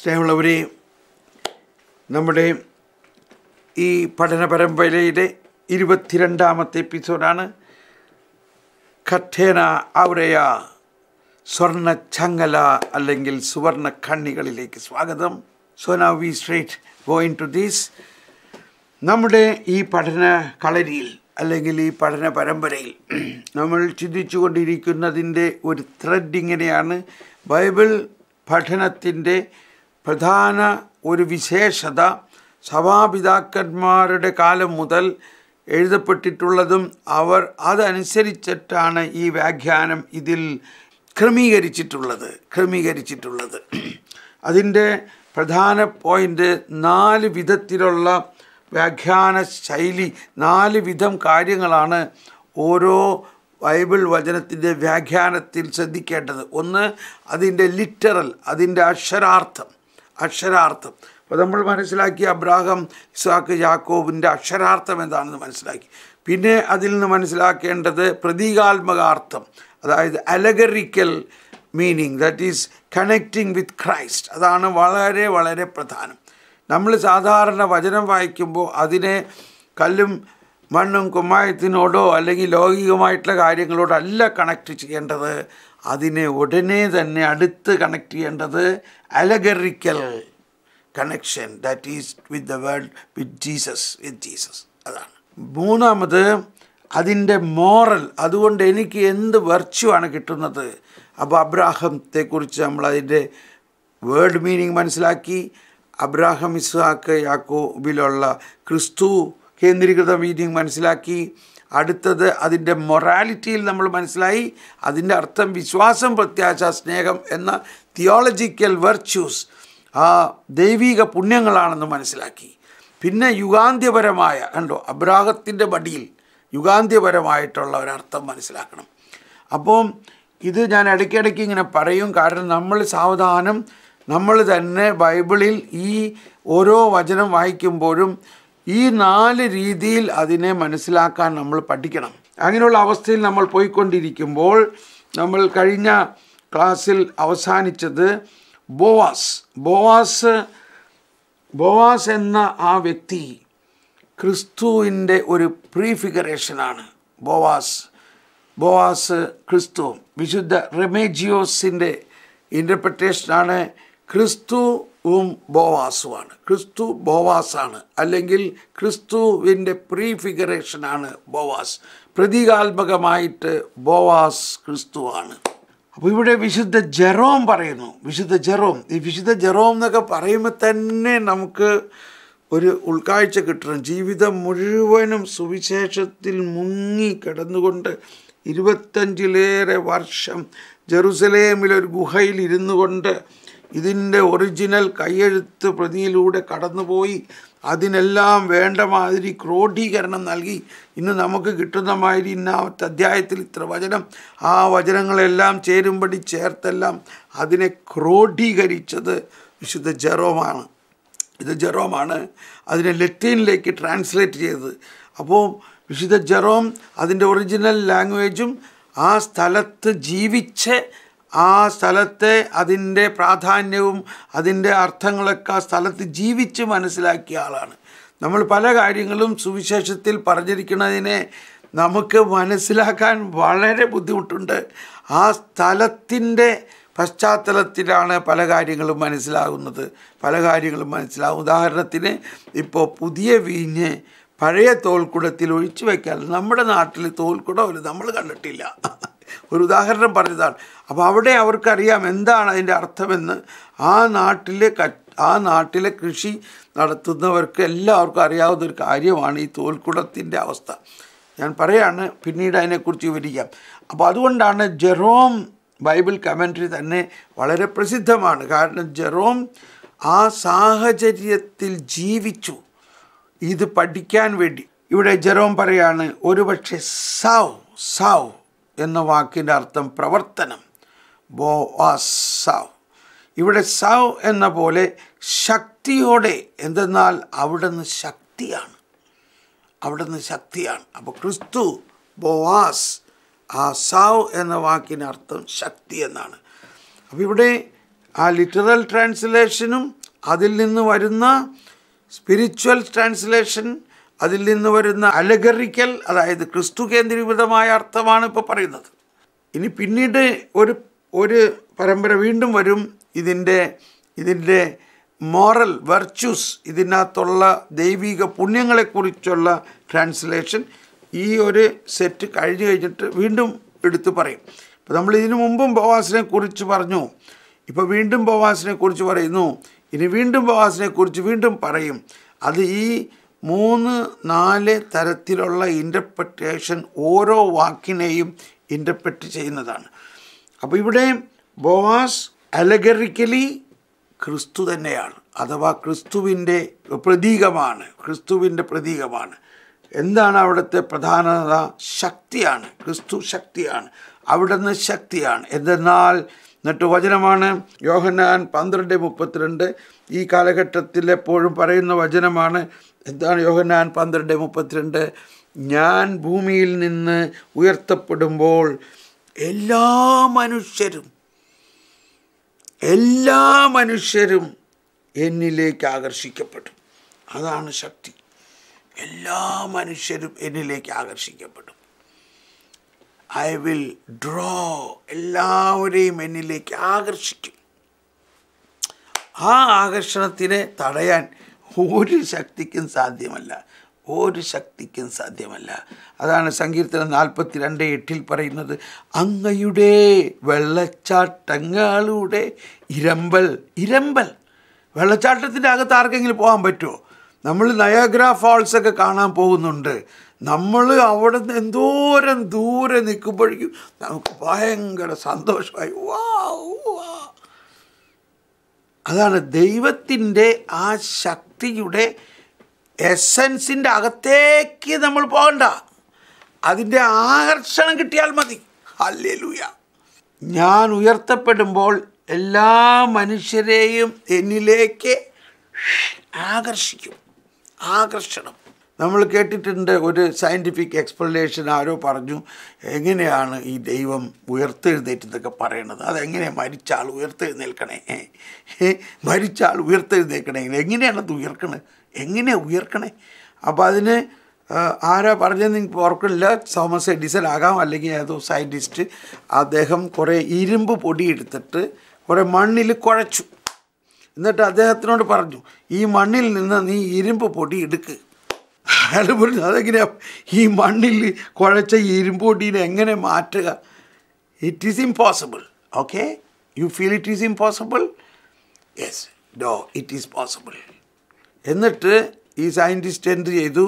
സ്നേഹമുള്ളവരെ നമ്മുടെ ഈ പഠന പരമ്പരയിലെ ഇരുപത്തിരണ്ടാമത്തെ എപ്പിസോഡാണ് കഠേന അവരയ സ്വർണ്ണ ചങ്ങല അല്ലെങ്കിൽ സുവർണ കണ്ണികളിലേക്ക് സ്വാഗതം so now we straight going to these നമ്മുടെ ഈ പഠന കളരിയിൽ അല്ലെങ്കിൽ ഈ പഠന പരമ്പരയിൽ നമ്മൾ കൊണ്ടിരിക്കുന്നതിൻ്റെ ഒരു ത്രെഡ് ഇങ്ങനെയാണ് ബൈബിൾ പഠനത്തിൻ്റെ പ്രധാന ഒരു വിശേഷത സഭാപിതാക്കന്മാരുടെ കാലം മുതൽ എഴുതപ്പെട്ടിട്ടുള്ളതും അവർ അതനുസരിച്ചിട്ടാണ് ഈ വ്യാഖ്യാനം ഇതിൽ ക്രമീകരിച്ചിട്ടുള്ളത് ക്രമീകരിച്ചിട്ടുള്ളത് അതിൻ്റെ പ്രധാന പോയിൻ്റ് നാല് വിധത്തിലുള്ള വ്യാഖ്യാന ശൈലി നാല് വിധം കാര്യങ്ങളാണ് ഓരോ ബൈബിൾ വചനത്തിൻ്റെ വ്യാഖ്യാനത്തിൽ ശ്രദ്ധിക്കേണ്ടത് ഒന്ന് അതിൻ്റെ ലിറ്ററൽ അതിൻ്റെ അക്ഷരാർത്ഥം അക്ഷരാർത്ഥം അപ്പോൾ നമ്മൾ മനസ്സിലാക്കി അബ്രാഹം ഇസാക്ക് യാക്കോബിൻ്റെ അക്ഷരാർത്ഥം എന്താണെന്ന് മനസ്സിലാക്കി പിന്നെ അതിൽ നിന്ന് മനസ്സിലാക്കേണ്ടത് പ്രതീകാത്മകാർത്ഥം അതായത് allegorical meaning that is connecting with Christ അതാണ് വളരെ വളരെ പ്രധാനം നമ്മൾ സാധാരണ വചനം വായിക്കുമ്പോൾ അതിനെ കല്ലും മണ്ണും കുമ്മായത്തിനോടോ അല്ലെങ്കിൽ ലൗകികമായിട്ടുള്ള കാര്യങ്ങളോടോ അല്ല കണക്റ്റ് ചെയ്യേണ്ടത് അതിനെ ഉടനെ തന്നെ അടുത്ത് കണക്ട് ചെയ്യേണ്ടത് allegorical connection that is with the world with Jesus with Jesus അതാണ് മൂന്നാമത് അതിൻ്റെ മോറൽ അതുകൊണ്ട് എനിക്ക് എന്ത് വെർച്യു ആണ് കിട്ടുന്നത് അപ്പോൾ അബ്രാഹത്തെക്കുറിച്ച് നമ്മൾ അതിൻ്റെ വേൾഡ് മീനിങ് മനസ്സിലാക്കി അബ്രാഹം ഇസ്ഹാക്ക് യാക്കോബിലുള്ള ക്രിസ്തു കേന്ദ്രീകൃത മീനിങ് മനസ്സിലാക്കി അടുത്തത് അതിൻ്റെ മൊറാലിറ്റിയിൽ നമ്മൾ മനസ്സിലായി അതിൻ്റെ അർത്ഥം വിശ്വാസം പ്രത്യാശ സ്നേഹം എന്ന തിയോളജിക്കൽ വെർച്യൂസ് ആ ദൈവിക പുണ്യങ്ങളാണെന്ന് മനസ്സിലാക്കി പിന്നെ യുഗാന്ത്യപരമായ കണ്ടോ അബ്രാഹത്തിൻ്റെ മടിയിൽ യുഗാന്ത്യപരമായിട്ടുള്ള ഒരർത്ഥം മനസ്സിലാക്കണം അപ്പം ഇത് ഞാൻ ഇടയ്ക്കിടയ്ക്ക് ഇങ്ങനെ പറയും കാരണം നമ്മൾ സാവധാനം നമ്മൾ തന്നെ ബൈബിളിൽ ഈ ഓരോ വചനം വായിക്കുമ്പോഴും ഈ നാല് രീതിയിൽ അതിനെ മനസ്സിലാക്കാൻ നമ്മൾ പഠിക്കണം അങ്ങനെയുള്ള അവസ്ഥയിൽ നമ്മൾ പോയിക്കൊണ്ടിരിക്കുമ്പോൾ നമ്മൾ കഴിഞ്ഞ ക്ലാസ്സിൽ അവസാനിച്ചത് ബോവാസ് ബോവാസ് ബോവാസ് എന്ന ആ വ്യക്തി ക്രിസ്തുവിൻ്റെ ഒരു പ്രീഫിഗറേഷനാണ് ബോവാസ് ബോവാസ് ക്രിസ്തു വിശുദ്ധ റെമേജിയോസിൻ്റെ ഇൻ്റർപ്രിട്ടേഷനാണ് ക്രിസ്തു ഉം ബോവാസുമാണ് ക്രിസ്തു ബോവാസാണ് അല്ലെങ്കിൽ ക്രിസ്തുവിൻ്റെ പ്രീഫിഗറേഷനാണ് ബോവാസ് പ്രതീകാത്മകമായിട്ട് ബോവാസ് ക്രിസ്തുവാണ് അപ്പോൾ ഇവിടെ വിശുദ്ധ ജെറോം പറയുന്നു വിശുദ്ധ ജെറോം ഈ വിശുദ്ധ ജെറോം എന്നൊക്കെ പറയുമ്പോൾ തന്നെ നമുക്ക് ഒരു ഉൾക്കാഴ്ച കിട്ടണം ജീവിതം മുഴുവനും സുവിശേഷത്തിൽ മുങ്ങി കിടന്നുകൊണ്ട് ഇരുപത്തഞ്ചിലേറെ വർഷം ജെറുസലേമിലൊരു ഗുഹയിൽ ഇരുന്നു കൊണ്ട് ഇതിൻ്റെ ഒറിജിനൽ കൈയെഴുത്ത് പ്രതിയിലൂടെ കടന്നുപോയി അതിനെല്ലാം വേണ്ട മാതിരി ക്രോഡീകരണം നൽകി ഇന്ന് നമുക്ക് കിട്ടുന്ന മാതിരി ഇന്ന അധ്യായത്തിൽ ഇത്ര വചനം ആ വചനങ്ങളെല്ലാം ചേരുംപടി ചേർത്തെല്ലാം അതിനെ ക്രോഡീകരിച്ചത് വിശുദ്ധ ജെറോമാണ് ഇത് ജെറോമാണ് അതിനെ ലെറ്റീനിലേക്ക് ട്രാൻസ്ലേറ്റ് ചെയ്തത് അപ്പോൾ വിശുദ്ധ ജെറോം അതിൻ്റെ ഒറിജിനൽ ലാംഗ്വേജും ആ സ്ഥലത്ത് ജീവിച്ച് ആ സ്ഥലത്തെ അതിൻ്റെ പ്രാധാന്യവും അതിൻ്റെ അർത്ഥങ്ങളൊക്കെ ആ സ്ഥലത്ത് ജീവിച്ച് മനസ്സിലാക്കിയ ആളാണ് നമ്മൾ പല കാര്യങ്ങളും സുവിശേഷത്തിൽ പറഞ്ഞിരിക്കുന്നതിനെ നമുക്ക് മനസ്സിലാക്കാൻ വളരെ ബുദ്ധിമുട്ടുണ്ട് ആ സ്ഥലത്തിൻ്റെ പശ്ചാത്തലത്തിലാണ് പല കാര്യങ്ങളും മനസ്സിലാകുന്നത് പല കാര്യങ്ങളും മനസ്സിലാകും ഉദാഹരണത്തിന് ഇപ്പോൾ പുതിയ വീഞ്ഞ് പഴയ തോൽക്കുടത്തിൽ ഒഴിച്ചു വയ്ക്കാൻ നമ്മുടെ നാട്ടിൽ തോൽക്കുടം നമ്മൾ കണ്ടിട്ടില്ല ഒരു ഉദാഹരണം പറഞ്ഞതാണ് അപ്പോൾ അവിടെ അവർക്കറിയാം എന്താണ് അതിൻ്റെ അർത്ഥമെന്ന് ആ നാട്ടിലെ ആ നാട്ടിലെ കൃഷി നടത്തുന്നവർക്ക് എല്ലാവർക്കും അറിയാവുന്ന ഒരു കാര്യമാണ് ഈ തോൽക്കുടത്തിൻ്റെ അവസ്ഥ ഞാൻ പറയാണ് പിന്നീട് അതിനെക്കുറിച്ച് വിവരിക്കാം അപ്പോൾ അതുകൊണ്ടാണ് ജെറോം ബൈബിൾ കമൻട്രി തന്നെ വളരെ പ്രസിദ്ധമാണ് കാരണം ജെറോം ആ സാഹചര്യത്തിൽ ജീവിച്ചു ഇത് പഠിക്കാൻ വേണ്ടി ഇവിടെ ജെറോം പറയാണ് ഒരുപക്ഷെ സൗ സൗ എന്ന വാക്കിൻ്റെ അർത്ഥം പ്രവർത്തനം ബോ ആ സാവ് ഇവിടെ സാവ് എന്ന പോലെ ശക്തിയോടെ എന്തെന്നാൽ അവിടുന്ന് ശക്തിയാണ് അവിടുന്ന് ശക്തിയാണ് അപ്പോൾ ക്രിസ്തു ബോവാസ് ആ സാവ് എന്ന വാക്കിന് അർത്ഥം ശക്തി എന്നാണ് അപ്പോൾ ഇവിടെ ആ ലിറ്ററൽ ട്രാൻസ്ലേഷനും അതിൽ നിന്ന് വരുന്ന സ്പിരിച്വൽ ട്രാൻസ്ലേഷൻ അതിൽ നിന്ന് വരുന്ന അലഗറിക്കൽ അതായത് ക്രിസ്തു കേന്ദ്രീകൃതമായ അർത്ഥമാണ് ഇപ്പോൾ പറയുന്നത് ഇനി പിന്നീട് ഒരു ഒരു പരമ്പര വീണ്ടും വരും ഇതിൻ്റെ ഇതിൻ്റെ മോറൽ വെർച്യൂസ് ഇതിനകത്തുള്ള ദൈവിക പുണ്യങ്ങളെക്കുറിച്ചുള്ള ട്രാൻസ്ലേഷൻ ഈ ഒരു സെറ്റ് കഴിഞ്ഞു കഴിഞ്ഞിട്ട് വീണ്ടും എടുത്തു പറയും അപ്പോൾ നമ്മൾ ഇതിനു മുമ്പും ബോവാസിനെ കുറിച്ച് പറഞ്ഞു ഇപ്പോൾ വീണ്ടും ബോവാസിനെ കുറിച്ച് പറയുന്നു ഇനി വീണ്ടും ബോവാസിനെ കുറിച്ച് വീണ്ടും പറയും അത് ഈ മൂന്ന് നാല് തരത്തിലുള്ള ഇൻ്റർപ്രറ്റേഷൻ ഓരോ വാക്കിനെയും ഇൻ്റർപ്രറ്റ് ചെയ്യുന്നതാണ് അപ്പോൾ ഇവിടെ ബോവാസ് അലഗറിക്കലി ക്രിസ്തു തന്നെയാണ് അഥവാ ക്രിസ്തുവിൻ്റെ പ്രതീകമാണ് ക്രിസ്തുവിൻ്റെ പ്രതീകമാണ് എന്താണ് അവിടുത്തെ പ്രധാനത ശക്തിയാണ് ക്രിസ്തു ശക്തിയാണ് നിന്ന് ശക്തിയാണ് എന്തെന്നാൽ എന്നിട്ട് വചനമാണ് യോഹനാൻ പന്ത്രണ്ട് മുപ്പത്തിരണ്ട് ഈ കാലഘട്ടത്തിൽ എപ്പോഴും പറയുന്ന വചനമാണ് എന്താണ് യോഹന്നാൻ പന്ത്രണ്ട് മുപ്പത്തിരണ്ട് ഞാൻ ഭൂമിയിൽ നിന്ന് ഉയർത്തപ്പെടുമ്പോൾ എല്ലാ മനുഷ്യരും എല്ലാ മനുഷ്യരും എന്നിലേക്ക് ആകർഷിക്കപ്പെടും അതാണ് ശക്തി എല്ലാ മനുഷ്യരും എന്നിലേക്ക് ആകർഷിക്കപ്പെടും ഐ വിൽ ഡ്രോ എല്ലാവരെയും എന്നിലേക്ക് ആകർഷിക്കും ആ ആകർഷണത്തിനെ തടയാൻ ഒരു ശക്തിക്കും സാധ്യമല്ല ഒരു ശക്തിക്കും സാധ്യമല്ല അതാണ് സങ്കീർത്തനം നാൽപ്പത്തി രണ്ട് എട്ടിൽ പറയുന്നത് അങ്ങയുടെ വെള്ളച്ചാട്ടങ്ങളുടെ ഇരമ്പൽ ഇരമ്പൽ വെള്ളച്ചാട്ടത്തിൻ്റെ അകത്ത് ആർക്കെങ്കിലും പോകാൻ പറ്റുമോ നമ്മൾ നയാഗ്ര ഒക്കെ കാണാൻ പോകുന്നുണ്ട് നമ്മൾ അവിടെ നിന്ന് എന്തോരം ദൂരെ നിൽക്കുമ്പോഴേക്കും നമുക്ക് ഭയങ്കര സന്തോഷമായി വാ വാ അതാണ് ദൈവത്തിൻ്റെ ആ ശക്തിയുടെ എസൻസിൻ്റെ അകത്തേക്ക് നമ്മൾ പോകണ്ട അതിൻ്റെ ആകർഷണം കിട്ടിയാൽ മതി അല്ലെലൂയ ഞാൻ ഉയർത്തപ്പെടുമ്പോൾ എല്ലാ മനുഷ്യരെയും എന്നിലേക്ക് ആകർഷിക്കും ആകർഷണം നമ്മൾ കേട്ടിട്ടുണ്ട് ഒരു സയൻറ്റിഫിക് എക്സ്പ്ലനേഷൻ ആരോ പറഞ്ഞു എങ്ങനെയാണ് ഈ ദൈവം ഉയർത്തെഴുന്നേറ്റെന്നൊക്കെ പറയണത് അതെങ്ങനെ മരിച്ചാൾ ഉയർത്തെഴുന്നേൽക്കണേ മരിച്ചാൾ ഉയർത്തെഴുന്നേൽക്കണേ എങ്ങനെയാണ് അത് ഉയർക്കണേ എങ്ങനെ ഉയർക്കണേ അപ്പോൾ അതിന് ആരാ പറഞ്ഞത് എനിക്ക് ഓർക്കില്ല തോമസ് എഡിസൺ ആകാം അല്ലെങ്കിൽ ഏതോ സയൻറ്റിസ്റ്റ് അദ്ദേഹം കുറേ ഇരുമ്പ് പൊടി എടുത്തിട്ട് കുറേ മണ്ണിൽ കുഴച്ചു എന്നിട്ട് അദ്ദേഹത്തിനോട് പറഞ്ഞു ഈ മണ്ണിൽ നിന്ന് നീ ഇരുമ്പ് പൊടി എടുക്കുക അയാൾ പറഞ്ഞു അതെങ്ങനെയാണ് ഈ മണ്ണിൽ കുഴച്ച ഇരുമ്പൊടീനെ എങ്ങനെ മാറ്റുക it is impossible okay you feel it is impossible yes dough it is possible എന്നിട്ട് ഈ സയൻറ്റിസ്റ്റ് എന്ത് ചെയ്തു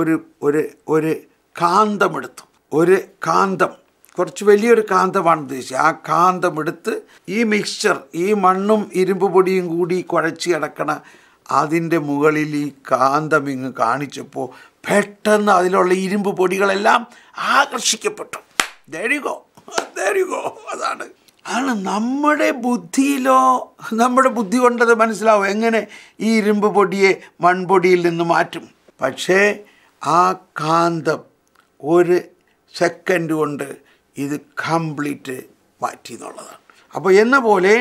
ഒരു ഒരു ഒരു കാന്തമെടുത്തു ഒരു കാന്തം കുറച്ച് വലിയൊരു കാന്തമാണ് ഉദ്ദേശിച്ചത് ആ കാന്തമെടുത്ത് ഈ മിക്സ്ചർ ഈ മണ്ണും ഇരുമ്പ് പൊടിയും കൂടി കുഴച്ച് കിടക്കണ അതിൻ്റെ മുകളിൽ ഈ ഇങ്ങ് കാണിച്ചപ്പോൾ പെട്ടെന്ന് അതിലുള്ള ഇരുമ്പ് പൊടികളെല്ലാം ആകർഷിക്കപ്പെട്ടു ധരികോ ധരികോ അതാണ് ആണ് നമ്മുടെ ബുദ്ധിയിലോ നമ്മുടെ ബുദ്ധി കൊണ്ടത് മനസ്സിലാവും എങ്ങനെ ഈ ഇരുമ്പ് പൊടിയെ മൺപൊടിയിൽ നിന്ന് മാറ്റും പക്ഷേ ആ കാന്തം ഒരു സെക്കൻഡ് കൊണ്ട് ഇത് കംപ്ലീറ്റ് മാറ്റി എന്നുള്ളതാണ് അപ്പോൾ എന്ന പോലെ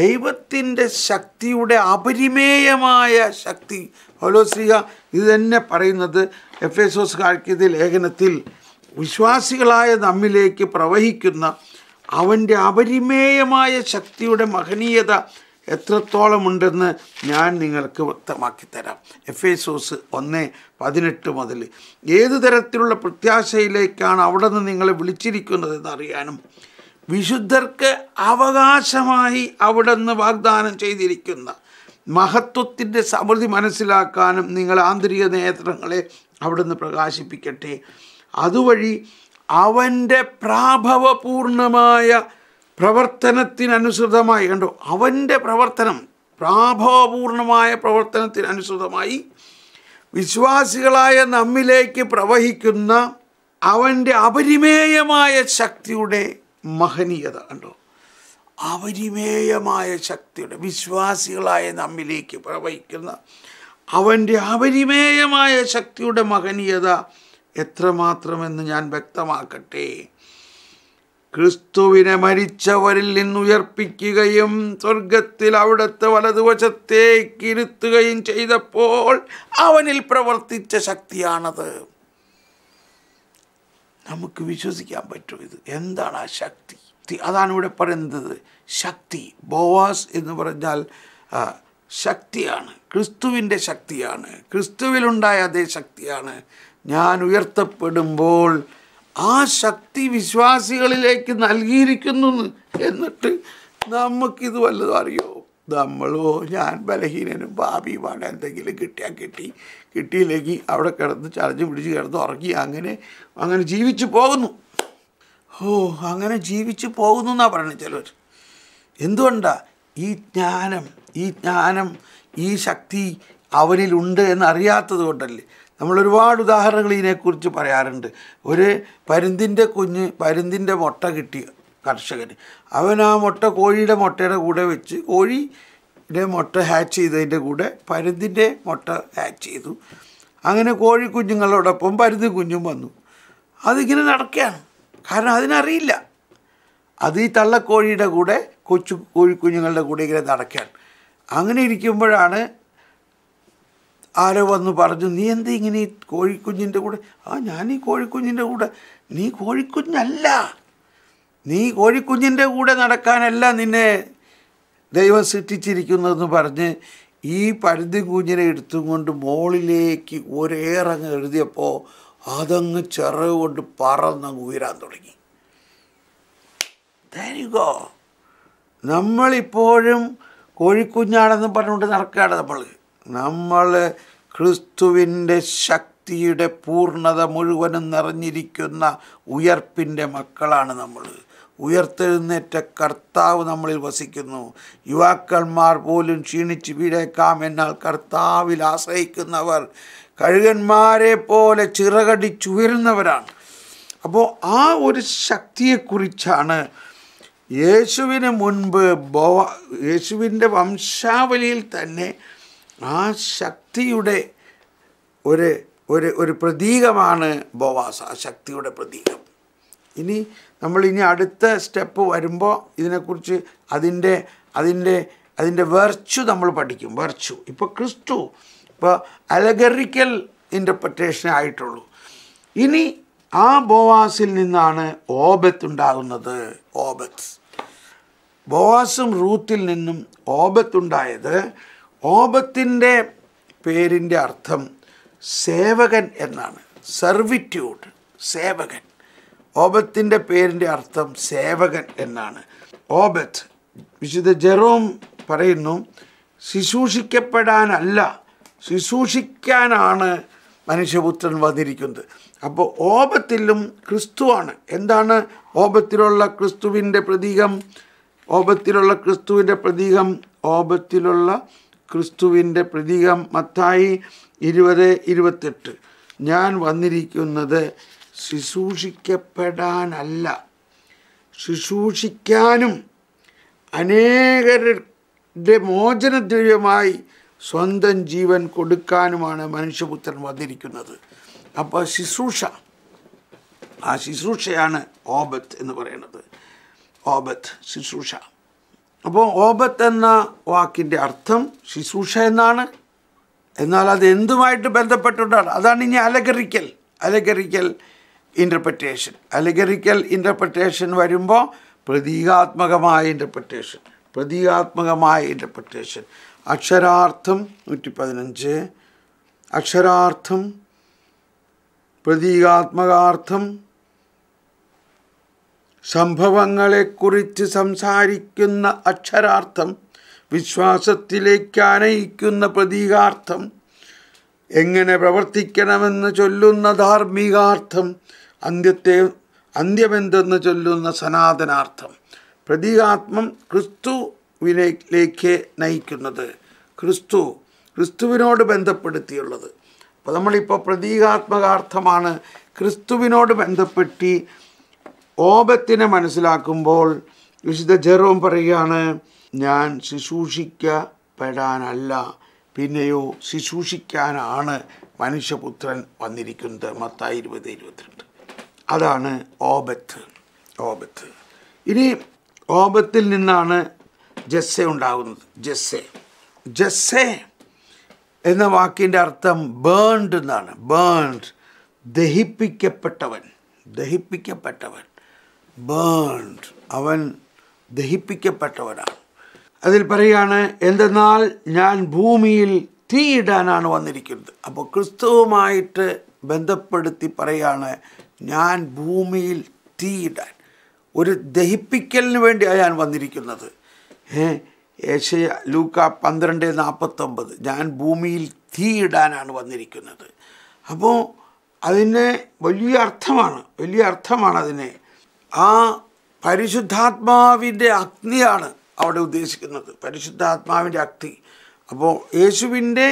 ദൈവത്തിൻ്റെ ശക്തിയുടെ അപരിമേയമായ ശക്തി പൗലോസ്ലിഹ ഇത് തന്നെ പറയുന്നത് എഫ് എസോസ് കാഴ്ക്കിയത് ലേഖനത്തിൽ വിശ്വാസികളായ നമ്മിലേക്ക് പ്രവഹിക്കുന്ന അവൻ്റെ അപരിമേയമായ ശക്തിയുടെ മഹനീയത എത്രത്തോളമുണ്ടെന്ന് ഞാൻ നിങ്ങൾക്ക് വ്യക്തമാക്കി തരാം എഫ് എസോസ് ഒന്ന് പതിനെട്ട് മുതൽ ഏതു തരത്തിലുള്ള പ്രത്യാശയിലേക്കാണ് അവിടെ നിന്ന് നിങ്ങളെ അറിയാനും വിശുദ്ധർക്ക് അവകാശമായി നിന്ന് വാഗ്ദാനം ചെയ്തിരിക്കുന്ന മഹത്വത്തിൻ്റെ സമൃദ്ധി മനസ്സിലാക്കാനും നിങ്ങൾ ആന്തരിക നേത്രങ്ങളെ നിന്ന് പ്രകാശിപ്പിക്കട്ടെ അതുവഴി അവൻ്റെ പ്രാഭവപൂർണമായ പ്രവർത്തനത്തിനനുസൃതമായി കണ്ടോ അവൻ്റെ പ്രവർത്തനം പ്രാഭവപൂർണമായ പ്രവർത്തനത്തിനനുസൃതമായി വിശ്വാസികളായ നമ്മിലേക്ക് പ്രവഹിക്കുന്ന അവൻ്റെ അപരിമേയമായ ശക്തിയുടെ മഹനീയത കണ്ടോ അപരിമേയമായ ശക്തിയുടെ വിശ്വാസികളായ നമ്മിലേക്ക് പ്രവഹിക്കുന്ന അവൻ്റെ അപരിമേയമായ ശക്തിയുടെ മഹനീയത എത്രമാത്രമെന്ന് ഞാൻ വ്യക്തമാക്കട്ടെ ക്രിസ്തുവിനെ മരിച്ചവരിൽ നിന്നുയർപ്പിക്കുകയും സ്വർഗത്തിൽ അവിടുത്തെ വലതുവശത്തേക്ക് ഇരുത്തുകയും ചെയ്തപ്പോൾ അവനിൽ പ്രവർത്തിച്ച ശക്തിയാണത് നമുക്ക് വിശ്വസിക്കാൻ പറ്റും ഇത് എന്താണ് ആ ശക്തി അതാണ് ഇവിടെ പറയുന്നത് ശക്തി ബോവാസ് എന്ന് പറഞ്ഞാൽ ശക്തിയാണ് ക്രിസ്തുവിൻ്റെ ശക്തിയാണ് ക്രിസ്തുവിലുണ്ടായ അതേ ശക്തിയാണ് ഞാൻ ഉയർത്തപ്പെടുമ്പോൾ ആ ശക്തി വിശ്വാസികളിലേക്ക് നൽകിയിരിക്കുന്നു എന്നിട്ട് നമുക്കിത് വല്ലതും അറിയോ നമ്മളോ ഞാൻ ബലഹീനനും പാപിയുമാണ് എന്തെങ്കിലും കിട്ടിയാൽ കിട്ടി കിട്ടിയില്ലെങ്കിൽ അവിടെ കിടന്ന് ചടഞ്ഞ് പിടിച്ച് കിടന്ന് ഉറങ്ങി അങ്ങനെ അങ്ങനെ ജീവിച്ചു പോകുന്നു ഓ അങ്ങനെ ജീവിച്ചു പോകുന്നു എന്നാണ് പറയുന്നത് ചിലർ എന്തുകൊണ്ടാണ് ഈ ജ്ഞാനം ഈ ജ്ഞാനം ഈ ശക്തി അവരിലുണ്ട് എന്നറിയാത്തത് കൊണ്ടല്ലേ നമ്മൾ ഒരുപാട് ഉദാഹരണങ്ങൾ ഇതിനെക്കുറിച്ച് പറയാറുണ്ട് ഒരു പരുന്തിൻ്റെ കുഞ്ഞ് പരുന്തിൻ്റെ മുട്ട കിട്ടി കർഷകൻ അവൻ ആ മുട്ട കോഴിയുടെ മുട്ടയുടെ കൂടെ വെച്ച് കോഴിയുടെ മുട്ട ഹാച്ച് ചെയ്തതിൻ്റെ കൂടെ പരുതിൻ്റെ മുട്ട ഹാച്ച് ചെയ്തു അങ്ങനെ കോഴി കുഞ്ഞുങ്ങളോടൊപ്പം പരുതി കുഞ്ഞും വന്നു അതിങ്ങനെ നടക്കുകയാണ് കാരണം അതിനറിയില്ല അത് ഈ തള്ളക്കോഴിയുടെ കൂടെ കൊച്ചു കോഴിക്കുഞ്ഞുങ്ങളുടെ കൂടെ ഇങ്ങനെ നടക്കുകയാണ് അങ്ങനെ ഇരിക്കുമ്പോഴാണ് ആരോ വന്ന് പറഞ്ഞു നീ എന്ത് ഇങ്ങനെ ഈ കോഴിക്കുഞ്ഞിൻ്റെ കൂടെ ആ ഞാൻ ഈ കോഴിക്കുഞ്ഞിൻ്റെ കൂടെ നീ കോഴിക്കുഞ്ഞല്ല നീ കോഴിക്കുഞ്ഞിൻ്റെ കൂടെ നടക്കാനല്ല നിന്നെ ദൈവം സൃഷ്ടിച്ചിരിക്കുന്നതെന്ന് പറഞ്ഞ് ഈ പരുതി കുഞ്ഞിനെ എടുത്തും കൊണ്ട് മുകളിലേക്ക് ഒരേറങ്ങ് എഴുതിയപ്പോൾ അതങ്ങ് ചെറവ് കൊണ്ട് പറന്നങ്ങ് ഉയരാൻ തുടങ്ങി ധരികോ നമ്മളിപ്പോഴും കോഴിക്കുഞ്ഞാണെന്ന് പറഞ്ഞുകൊണ്ട് നടക്കുകയാണ് നമ്മൾ നമ്മൾ ക്രിസ്തുവിൻ്റെ ശക്തിയുടെ പൂർണ്ണത മുഴുവനും നിറഞ്ഞിരിക്കുന്ന ഉയർപ്പിൻ്റെ മക്കളാണ് നമ്മൾ ഉയർത്തെഴുന്നേറ്റ കർത്താവ് നമ്മളിൽ വസിക്കുന്നു യുവാക്കന്മാർ പോലും ക്ഷീണിച്ച് വീഴേക്കാം എന്നാൽ കർത്താവിൽ ആശ്രയിക്കുന്നവർ കഴുകന്മാരെ പോലെ ചിറകടിച്ചുയരുന്നവരാണ് അപ്പോൾ ആ ഒരു ശക്തിയെക്കുറിച്ചാണ് യേശുവിന് മുൻപ് ബോ യേശുവിൻ്റെ വംശാവലിയിൽ തന്നെ ആ ശക്തിയുടെ ഒരു ഒരു ഒരു പ്രതീകമാണ് ബോവാസ് ആ ശക്തിയുടെ പ്രതീകം ഇനി നമ്മൾ ഇനി അടുത്ത സ്റ്റെപ്പ് വരുമ്പോൾ ഇതിനെക്കുറിച്ച് അതിൻ്റെ അതിൻ്റെ അതിൻ്റെ വെർച്ചു നമ്മൾ പഠിക്കും വെർച്ചു ഇപ്പോൾ ക്രിസ്തു ഇപ്പോൾ അലഗറിക്കൽ ഇൻ്റർപ്രറ്റേഷനേ ആയിട്ടുള്ളൂ ഇനി ആ ബോവാസിൽ നിന്നാണ് ഓബത്ത് ഉണ്ടാകുന്നത് ഓബത്ത് ബോവാസും റൂത്തിൽ നിന്നും ഓബത്ത് ഉണ്ടായത് ഓബത്തിൻ്റെ പേരിൻ്റെ അർത്ഥം സേവകൻ എന്നാണ് സർവിറ്റ്യൂഡ് സേവകൻ ഓബത്തിൻ്റെ പേരിൻ്റെ അർത്ഥം സേവകൻ എന്നാണ് ഓബത്ത് വിശുദ്ധ ജെറോം പറയുന്നു ശുശൂഷിക്കപ്പെടാനല്ല ശുശൂഷിക്കാനാണ് മനുഷ്യപുത്രൻ വന്നിരിക്കുന്നത് അപ്പോൾ ഓപത്തിലും ക്രിസ്തുവാണ് എന്താണ് ഓപത്തിലുള്ള ക്രിസ്തുവിൻ്റെ പ്രതീകം ഓപത്തിലുള്ള ക്രിസ്തുവിൻ്റെ പ്രതീകം ഓപത്തിലുള്ള ക്രിസ്തുവിൻ്റെ പ്രതീകം മത്തായി ഇരുപത് ഇരുപത്തെട്ട് ഞാൻ വന്നിരിക്കുന്നത് ശുശൂഷിക്കപ്പെടാനല്ല ശുശൂഷിക്കാനും അനേകരുടെ മോചനദ്രവ്യമായി സ്വന്തം ജീവൻ കൊടുക്കാനുമാണ് മനുഷ്യപുത്രൻ വന്നിരിക്കുന്നത് അപ്പോൾ ശുശ്രൂഷ ആ ശുശ്രൂഷയാണ് ഓബത്ത് എന്ന് പറയുന്നത് ഓബത്ത് ശുശ്രൂഷ അപ്പോൾ ഓബത്ത് എന്ന വാക്കിൻ്റെ അർത്ഥം ശുശ്രൂഷ എന്നാണ് എന്നാൽ അത് എന്തുമായിട്ട് ബന്ധപ്പെട്ടുണ്ടാണ് അതാണ് ഇനി അലകറിക്കൽ അലകറിക്കൽ ഇൻ്റർപ്രിറ്റേഷൻ അലഗറിക്കൽ ഇൻ്റർപ്രിറ്റേഷൻ വരുമ്പോൾ പ്രതീകാത്മകമായ ഇൻ്റർപ്രിറ്റേഷൻ പ്രതീകാത്മകമായ ഇൻ്റർപ്രിറ്റേഷൻ അക്ഷരാർത്ഥം നൂറ്റി പതിനഞ്ച് അക്ഷരാർത്ഥം പ്രതീകാത്മകാർത്ഥം സംഭവങ്ങളെക്കുറിച്ച് സംസാരിക്കുന്ന അക്ഷരാർത്ഥം വിശ്വാസത്തിലേക്ക് അനയിക്കുന്ന പ്രതീകാർത്ഥം എങ്ങനെ പ്രവർത്തിക്കണമെന്ന് ചൊല്ലുന്ന ധാർമ്മികാർത്ഥം അന്ത്യത്തെ അന്ത്യമെന്തെന്ന് ചൊല്ലുന്ന സനാതനാർത്ഥം പ്രതീകാത്മം ക്രിസ്തുവിനേക്ക് നയിക്കുന്നത് ക്രിസ്തു ക്രിസ്തുവിനോട് ബന്ധപ്പെടുത്തിയുള്ളത് അപ്പോൾ നമ്മളിപ്പോൾ പ്രതീകാത്മകാർത്ഥമാണ് ക്രിസ്തുവിനോട് ബന്ധപ്പെട്ടി ഓപത്തിനെ മനസ്സിലാക്കുമ്പോൾ വിശുദ്ധ ജെറോം പറയുകയാണ് ഞാൻ ശുശൂഷിക്കപ്പെടാനല്ല പിന്നെയോ ശുശൂഷിക്കാനാണ് മനുഷ്യപുത്രൻ വന്നിരിക്കുന്നത് മത്തായി ഇരുപത് ഇരുപത്തിരണ്ട് അതാണ് ഓബത്ത് ഓബത്ത് ഇനി ഓബത്തിൽ നിന്നാണ് ജസ്സ ഉണ്ടാകുന്നത് ജസ്സെ ജസ്സെ എന്ന വാക്കിൻ്റെ അർത്ഥം ബേൺഡ് എന്നാണ് ബേൺഡ് ദഹിപ്പിക്കപ്പെട്ടവൻ ദഹിപ്പിക്കപ്പെട്ടവൻ ബേൺഡ് അവൻ ദഹിപ്പിക്കപ്പെട്ടവനാണ് അതിൽ പറയുകയാണ് എന്തെന്നാൽ ഞാൻ ഭൂമിയിൽ തീയിടാനാണ് വന്നിരിക്കുന്നത് അപ്പോൾ ക്രിസ്തുവുമായിട്ട് ബന്ധപ്പെടുത്തി പറയാണ് ഞാൻ ഭൂമിയിൽ തീയിടാൻ ഒരു ദഹിപ്പിക്കലിന് വേണ്ടിയാണ് ഞാൻ വന്നിരിക്കുന്നത് ഏഷ്യ ലൂക്ക പന്ത്രണ്ട് നാൽപ്പത്തൊമ്പത് ഞാൻ ഭൂമിയിൽ തീയിടാനാണ് വന്നിരിക്കുന്നത് അപ്പോൾ അതിന് വലിയ അർത്ഥമാണ് വലിയ അർത്ഥമാണ് അതിനെ ആ പരിശുദ്ധാത്മാവിൻ്റെ അഗ്നിയാണ് അവിടെ ഉദ്ദേശിക്കുന്നത് പരിശുദ്ധാത്മാവിൻ്റെ അഗ്നി അപ്പോൾ യേശുവിൻ്റെ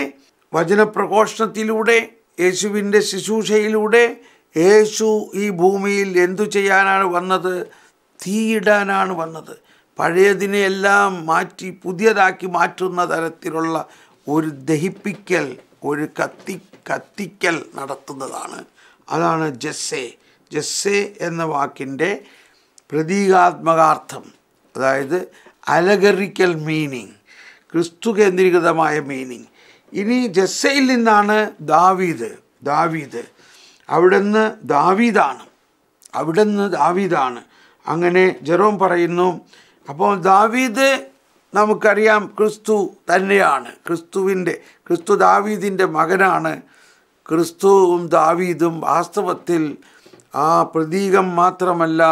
വചനപ്രഘോഷണത്തിലൂടെ യേശുവിൻ്റെ ശുശ്രൂഷയിലൂടെ യേശു ഈ ഭൂമിയിൽ എന്തു ചെയ്യാനാണ് വന്നത് തീയിടാനാണ് വന്നത് പഴയതിനെ എല്ലാം മാറ്റി പുതിയതാക്കി മാറ്റുന്ന തരത്തിലുള്ള ഒരു ദഹിപ്പിക്കൽ ഒരു കത്തി കത്തിക്കൽ നടത്തുന്നതാണ് അതാണ് ജസ്സെ ജസ്സെ എന്ന വാക്കിൻ്റെ പ്രതീകാത്മകാർത്ഥം അതായത് അലകറിക്കൽ മീനിങ് ക്രിസ്തു കേന്ദ്രീകൃതമായ മീനിങ് ഇനി ജസ്സയിൽ നിന്നാണ് ദാവീദ് ദാവീദ് അവിടുന്ന് ദാവീദാണ് അവിടുന്ന് ദാവീദാണ് അങ്ങനെ ജെറോം പറയുന്നു അപ്പോൾ ദാവീദ് നമുക്കറിയാം ക്രിസ്തു തന്നെയാണ് ക്രിസ്തുവിൻ്റെ ക്രിസ്തു ദാവീദിൻ്റെ മകനാണ് ക്രിസ്തുവും ദാവീദും വാസ്തവത്തിൽ ആ പ്രതീകം മാത്രമല്ല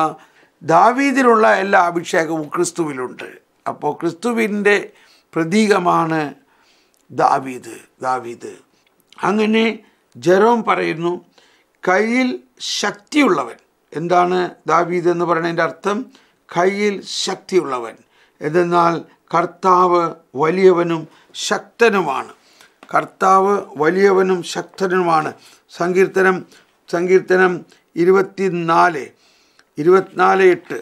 ദാവീദിലുള്ള എല്ലാ അഭിഷേകവും ക്രിസ്തുവിലുണ്ട് അപ്പോൾ ക്രിസ്തുവിൻ്റെ പ്രതീകമാണ് ദാവീദ് ദാവീദ് അങ്ങനെ ജെറോം പറയുന്നു കയ്യിൽ ശക്തിയുള്ളവൻ എന്താണ് ദാവീദ് എന്ന് പറയുന്നതിൻ്റെ അർത്ഥം കയ്യിൽ ശക്തിയുള്ളവൻ എന്നാൽ കർത്താവ് വലിയവനും ശക്തനുമാണ് കർത്താവ് വലിയവനും ശക്തനുമാണ് സങ്കീർത്തനം സങ്കീർത്തനം ഇരുപത്തിനാല് ഇരുപത്തിനാല് എട്ട്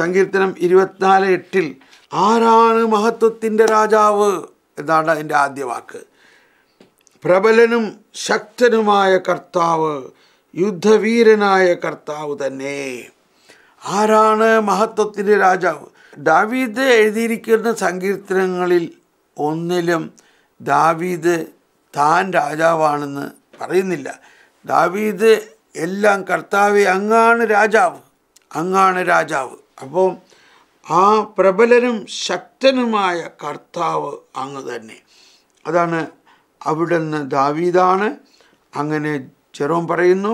സങ്കീർത്തനം ഇരുപത്തിനാല് എട്ടിൽ ആരാണ് മഹത്വത്തിൻ്റെ രാജാവ് എന്നാണ് അതിൻ്റെ ആദ്യ വാക്ക് പ്രബലനും ശക്തനുമായ കർത്താവ് യുദ്ധവീരനായ കർത്താവ് തന്നെ ആരാണ് മഹത്വത്തിൻ്റെ രാജാവ് ദാവീദ് എഴുതിയിരിക്കുന്ന സങ്കീർത്തനങ്ങളിൽ ഒന്നിലും ദാവീദ് താൻ രാജാവാണെന്ന് പറയുന്നില്ല ദാവീദ് എല്ലാം കർത്താവെ അങ്ങാണ് രാജാവ് അങ്ങാണ് രാജാവ് അപ്പോൾ ആ പ്രബലനും ശക്തനുമായ കർത്താവ് അങ്ങ് തന്നെ അതാണ് നിന്ന് ദാവീദാണ് അങ്ങനെ ജെറോം പറയുന്നു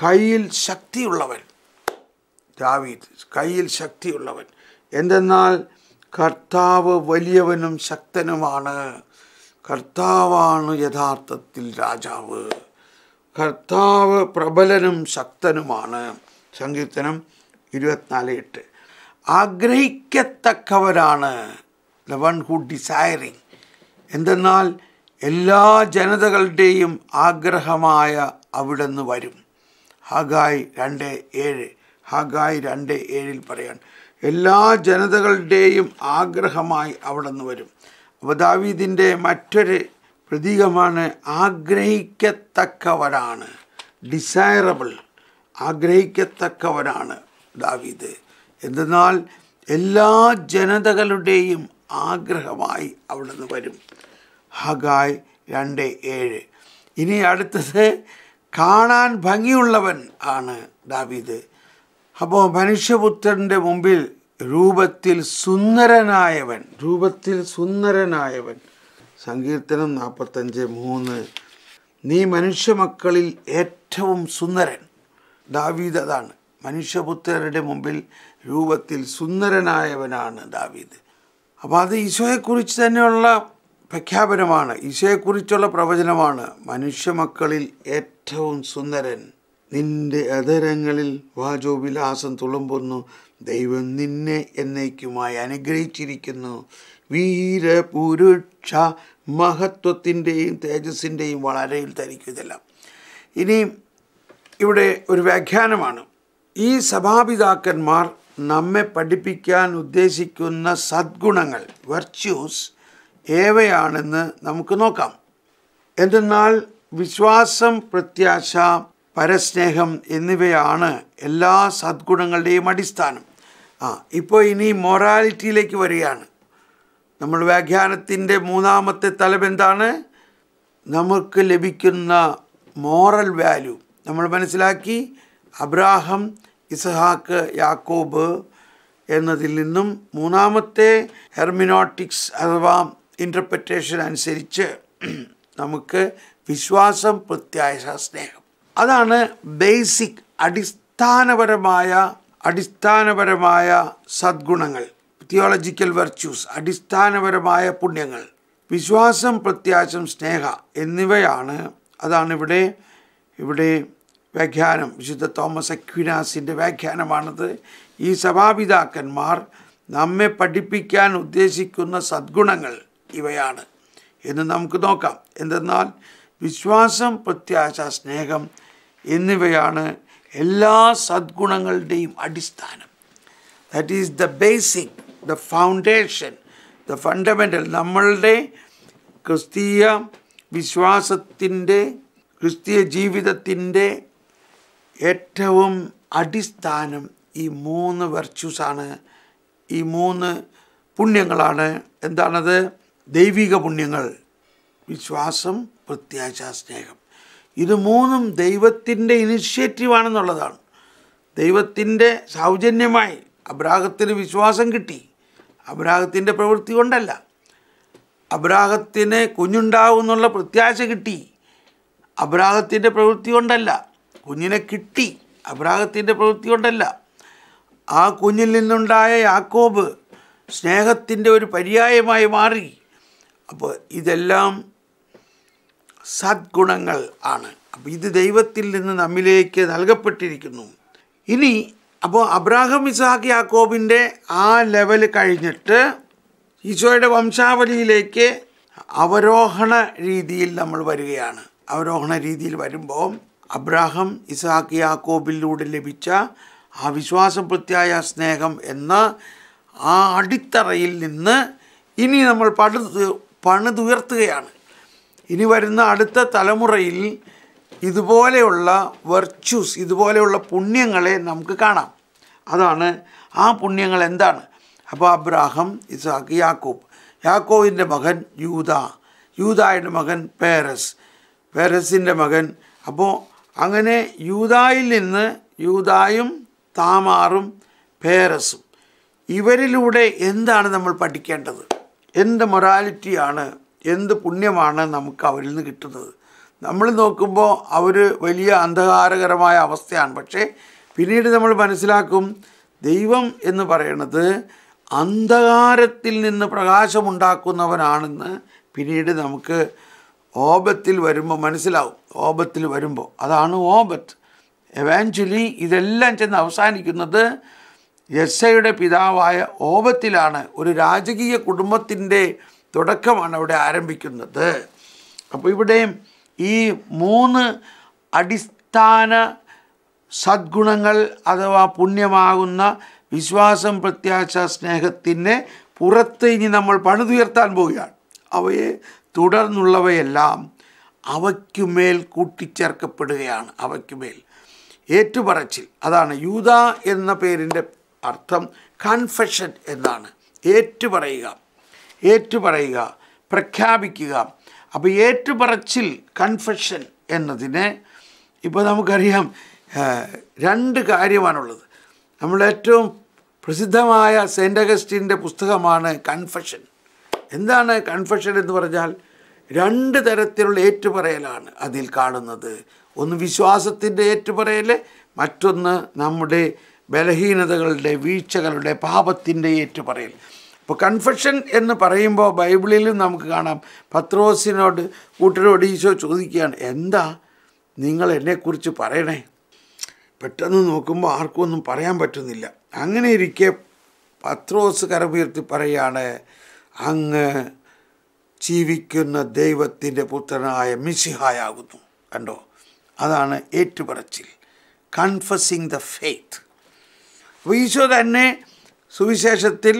കയ്യിൽ ശക്തിയുള്ളവൻ ദാവീദ് കയ്യിൽ ശക്തിയുള്ളവൻ എന്തെന്നാൽ കർത്താവ് വലിയവനും ശക്തനുമാണ് കർത്താവാണ് യഥാർത്ഥത്തിൽ രാജാവ് കർത്താവ് പ്രബലനും ശക്തനുമാണ് സങ്കീർത്തനം ഇരുപത്തിനാല് എട്ട് ആഗ്രഹിക്കത്തക്കവരാണ് ദ വൺ ഹു ഡിസൈറിങ് എന്തെന്നാൽ എല്ലാ ജനതകളുടെയും ആഗ്രഹമായ അവിടുന്ന് വരും ഹഗായ് രണ്ട് ഏഴ് ഹഗായ് രണ്ട് ഏഴിൽ പറയാൻ എല്ലാ ജനതകളുടെയും ആഗ്രഹമായി അവിടെ നിന്ന് വരും അപ്പോൾ മറ്റൊരു പ്രതീകമാണ് ആഗ്രഹിക്കത്തക്കവരാണ് ഡിസൈറബിൾ ആഗ്രഹിക്കത്തക്കവരാണ് ദാവീദ് എന്തെന്നാൽ എല്ലാ ജനതകളുടെയും ആഗ്രഹമായി അവിടുന്ന് വരും ഹഗായ് രണ്ട് ഏഴ് ഇനി അടുത്തത് കാണാൻ ഭംഗിയുള്ളവൻ ആണ് ദാവീദ് അപ്പോൾ മനുഷ്യപുത്രൻ്റെ മുമ്പിൽ രൂപത്തിൽ സുന്ദരനായവൻ രൂപത്തിൽ സുന്ദരനായവൻ സങ്കീർത്തനം നാൽപ്പത്തഞ്ച് മൂന്ന് നീ മനുഷ്യമക്കളിൽ ഏറ്റവും സുന്ദരൻ ദാവീദ് അതാണ് മനുഷ്യപുത്രരുടെ മുമ്പിൽ രൂപത്തിൽ സുന്ദരനായവനാണ് ദാവീദ് അപ്പോൾ അത് ഈശോയെക്കുറിച്ച് തന്നെയുള്ള പ്രഖ്യാപനമാണ് ഈശോയെക്കുറിച്ചുള്ള പ്രവചനമാണ് മനുഷ്യമക്കളിൽ ഏറ്റവും സുന്ദരൻ നിന്റെ അധരങ്ങളിൽ വാജോവിലാസം തുളുമ്പുന്നു ദൈവം നിന്നെ എന്നേക്കുമായി അനുഗ്രഹിച്ചിരിക്കുന്നു വീരപുരുക്ഷ മഹത്വത്തിൻ്റെയും തേജസ്സിൻ്റെയും വളരയിൽ ധരിക്കും ഇതെല്ലാം ഇനി ഇവിടെ ഒരു വ്യാഖ്യാനമാണ് ഈ സഭാപിതാക്കന്മാർ നമ്മെ പഠിപ്പിക്കാൻ ഉദ്ദേശിക്കുന്ന സദ്ഗുണങ്ങൾ വെർച്യൂസ് ഏവയാണെന്ന് നമുക്ക് നോക്കാം എന്തെന്നാൽ വിശ്വാസം പ്രത്യാശ പരസ്നേഹം എന്നിവയാണ് എല്ലാ സദ്ഗുണങ്ങളുടെയും അടിസ്ഥാനം ആ ഇപ്പോൾ ഇനി മൊറാലിറ്റിയിലേക്ക് വരികയാണ് നമ്മൾ വ്യാഖ്യാനത്തിൻ്റെ മൂന്നാമത്തെ തലമെന്താണ് നമുക്ക് ലഭിക്കുന്ന മോറൽ വാല്യൂ നമ്മൾ മനസ്സിലാക്കി അബ്രാഹം ഇസഹാക്ക് യാക്കോബ് എന്നതിൽ നിന്നും മൂന്നാമത്തെ ഹെർമിനോട്ടിക്സ് അഥവാ ഇൻ്റർപ്രറ്റേഷൻ അനുസരിച്ച് നമുക്ക് വിശ്വാസം പ്രത്യാശ സ്നേഹം അതാണ് ബേസിക് അടിസ്ഥാനപരമായ അടിസ്ഥാനപരമായ സദ്ഗുണങ്ങൾ തിയോളജിക്കൽ വെർച്യൂസ് അടിസ്ഥാനപരമായ പുണ്യങ്ങൾ വിശ്വാസം പ്രത്യാശം സ്നേഹ എന്നിവയാണ് അതാണ് ഇവിടെ ഇവിടെ വ്യാഖ്യാനം വിശുദ്ധ തോമസ് അക്വിനാസിൻ്റെ വ്യാഖ്യാനമാണത് ഈ സഭാപിതാക്കന്മാർ നമ്മെ പഠിപ്പിക്കാൻ ഉദ്ദേശിക്കുന്ന സദ്ഗുണങ്ങൾ ഇവയാണ് എന്ന് നമുക്ക് നോക്കാം എന്തെന്നാൽ വിശ്വാസം പ്രത്യാശ സ്നേഹം എന്നിവയാണ് എല്ലാ സദ്ഗുണങ്ങളുടെയും അടിസ്ഥാനം that is the basic the foundation the fundamental നമ്മളുടെ ക്രിസ്തീയ വിശ്വാസത്തിൻ്റെ ക്രിസ്തീയ ജീവിതത്തിൻ്റെ ഏറ്റവും അടിസ്ഥാനം ഈ മൂന്ന് വെർച്യൂസാണ് ഈ മൂന്ന് പുണ്യങ്ങളാണ് എന്താണത് ദൈവിക പുണ്യങ്ങൾ വിശ്വാസം പ്രത്യാശ സ്നേഹം ഇത് മൂന്നും ദൈവത്തിൻ്റെ ഇനിഷ്യേറ്റീവാണെന്നുള്ളതാണ് ദൈവത്തിൻ്റെ സൗജന്യമായി അബ്രാഹത്തിന് വിശ്വാസം കിട്ടി അബ്രാഹത്തിൻ്റെ പ്രവൃത്തി കൊണ്ടല്ല അബ്രാഹത്തിന് കുഞ്ഞുണ്ടാവും എന്നുള്ള പ്രത്യാശ കിട്ടി അബ്രാഹത്തിൻ്റെ പ്രവൃത്തി കൊണ്ടല്ല കുഞ്ഞിനെ കിട്ടി അബ്രാഹത്തിൻ്റെ പ്രവൃത്തി കൊണ്ടല്ല ആ കുഞ്ഞിൽ നിന്നുണ്ടായ യാക്കോബ് സ്നേഹത്തിൻ്റെ ഒരു പര്യായമായി മാറി അപ്പോൾ ഇതെല്ലാം സദ്ഗുണങ്ങൾ ആണ് അപ്പോൾ ഇത് ദൈവത്തിൽ നിന്ന് നമ്മിലേക്ക് നൽകപ്പെട്ടിരിക്കുന്നു ഇനി അപ്പോൾ അബ്രാഹം ഇസാഖ് യാക്കോബിൻ്റെ ആ ലെവൽ കഴിഞ്ഞിട്ട് ഈശോയുടെ വംശാവലിയിലേക്ക് അവരോഹണ രീതിയിൽ നമ്മൾ വരികയാണ് അവരോഹണ രീതിയിൽ വരുമ്പോൾ അബ്രാഹം ഇസാഖ് യാക്കോബിലൂടെ ലഭിച്ച ആ പ്രത്യായ സ്നേഹം എന്ന ആ അടിത്തറയിൽ നിന്ന് ഇനി നമ്മൾ പടുത്ത് പണിതുയർത്തുകയാണ് ഇനി വരുന്ന അടുത്ത തലമുറയിൽ ഇതുപോലെയുള്ള വെർച്യൂസ് ഇതുപോലെയുള്ള പുണ്യങ്ങളെ നമുക്ക് കാണാം അതാണ് ആ പുണ്യങ്ങൾ എന്താണ് അപ്പോൾ അബ്രാഹം ഇസാഖ് യാക്കോബ് യാക്കോവിൻ്റെ മകൻ യൂത യൂതായുടെ മകൻ പേരസ് പേരസിൻ്റെ മകൻ അപ്പോൾ അങ്ങനെ യൂതായിൽ നിന്ന് യൂതായും താമാറും പേരസും ഇവരിലൂടെ എന്താണ് നമ്മൾ പഠിക്കേണ്ടത് എന്ത് മൊറാലിറ്റിയാണ് എന്ത് പുണ്യമാണ് നമുക്ക് അവരിൽ നിന്ന് കിട്ടുന്നത് നമ്മൾ നോക്കുമ്പോൾ അവർ വലിയ അന്ധകാരകരമായ അവസ്ഥയാണ് പക്ഷേ പിന്നീട് നമ്മൾ മനസ്സിലാക്കും ദൈവം എന്ന് പറയുന്നത് അന്ധകാരത്തിൽ നിന്ന് പ്രകാശമുണ്ടാക്കുന്നവനാണെന്ന് പിന്നീട് നമുക്ക് ഓപത്തിൽ വരുമ്പോൾ മനസ്സിലാവും ഓപത്തിൽ വരുമ്പോൾ അതാണ് ഓപത്ത് എവാഞ്ചുലി ഇതെല്ലാം ചെന്ന് അവസാനിക്കുന്നത് യെസ്സയുടെ പിതാവായ ഓപത്തിലാണ് ഒരു രാജകീയ കുടുംബത്തിൻ്റെ തുടക്കമാണ് അവിടെ ആരംഭിക്കുന്നത് അപ്പോൾ ഇവിടെ ഈ മൂന്ന് അടിസ്ഥാന സദ്ഗുണങ്ങൾ അഥവാ പുണ്യമാകുന്ന വിശ്വാസം പ്രത്യാശ സ്നേഹത്തിൻ്റെ പുറത്ത് ഇനി നമ്മൾ പണിതുയർത്താൻ പോവുകയാണ് അവയെ തുടർന്നുള്ളവയെല്ലാം അവയ്ക്കുമേൽ കൂട്ടിച്ചേർക്കപ്പെടുകയാണ് അവയ്ക്കുമേൽ ഏറ്റുപറച്ചിൽ അതാണ് യൂത എന്ന പേരിൻ്റെ അർത്ഥം കൺഫെഷൻ എന്നാണ് ഏറ്റുപറയുക ഏറ്റുപറയുക പ്രഖ്യാപിക്കുക അപ്പോൾ ഏറ്റുപറച്ചിൽ കൺഫെഷൻ എന്നതിന് ഇപ്പോൾ നമുക്കറിയാം രണ്ട് കാര്യമാണുള്ളത് നമ്മൾ ഏറ്റവും പ്രസിദ്ധമായ സെൻ്റ് അഗസ്റ്റിൻ്റെ പുസ്തകമാണ് കൺഫെഷൻ എന്താണ് കൺഫെഷൻ എന്ന് പറഞ്ഞാൽ രണ്ട് തരത്തിലുള്ള ഏറ്റുപറയലാണ് അതിൽ കാണുന്നത് ഒന്ന് വിശ്വാസത്തിൻ്റെ ഏറ്റുപറയൽ മറ്റൊന്ന് നമ്മുടെ ബലഹീനതകളുടെ വീഴ്ചകളുടെ പാപത്തിൻ്റെ ഏറ്റുപറയൽ ഇപ്പോൾ കൺഫെഷൻ എന്ന് പറയുമ്പോൾ ബൈബിളിലും നമുക്ക് കാണാം പത്രോസിനോട് കൂട്ടരോട് ഈശോ ചോദിക്കുകയാണ് എന്താ നിങ്ങൾ എന്നെക്കുറിച്ച് പറയണേ പെട്ടെന്ന് നോക്കുമ്പോൾ ആർക്കും ഒന്നും പറയാൻ പറ്റുന്നില്ല അങ്ങനെ ഇരിക്കെ പത്രോസ് കരമുയർത്തി പറയുകയാണ് അങ്ങ് ജീവിക്കുന്ന ദൈവത്തിൻ്റെ പുത്രനായ മിസിഹായാകുന്നു കണ്ടോ അതാണ് ഏറ്റുപറച്ചിൽ കൺഫസിങ് ദ ഫെയ്ത്ത് ഈശോ തന്നെ സുവിശേഷത്തിൽ